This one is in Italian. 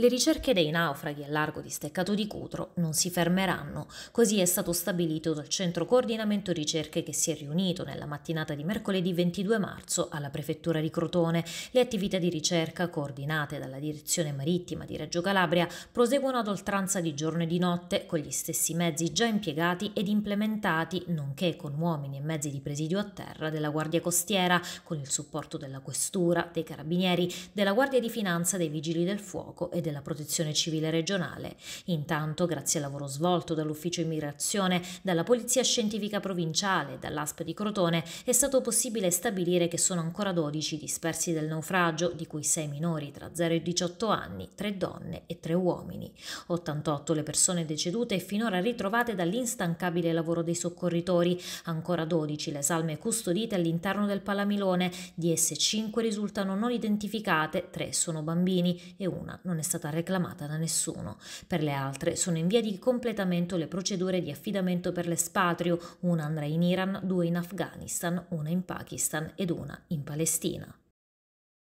Le ricerche dei naufraghi al largo di Steccato di Cutro non si fermeranno, così è stato stabilito dal Centro Coordinamento Ricerche che si è riunito nella mattinata di mercoledì 22 marzo alla Prefettura di Crotone. Le attività di ricerca coordinate dalla Direzione Marittima di Reggio Calabria proseguono ad oltranza di giorno e di notte con gli stessi mezzi già impiegati ed implementati, nonché con uomini e mezzi di presidio a terra della Guardia Costiera, con il supporto della Questura, dei Carabinieri, della Guardia di Finanza, dei Vigili del Fuoco e della Protezione Civile regionale. Intanto, grazie al lavoro svolto dall'Ufficio Immigrazione, dalla Polizia Scientifica Provinciale, e dall'ASP di Crotone, è stato possibile stabilire che sono ancora 12 dispersi del naufragio, di cui 6 minori tra 0 e 18 anni, 3 donne e 3 uomini. 88 le persone decedute e finora ritrovate dall'instancabile lavoro dei soccorritori, ancora 12 le salme custodite all'interno del Palamilone, di esse 5 risultano non identificate, 3 sono bambini e una non è stata stata reclamata da nessuno. Per le altre sono in via di completamento le procedure di affidamento per l'espatrio, una andrà in Iran, due in Afghanistan, una in Pakistan ed una in Palestina.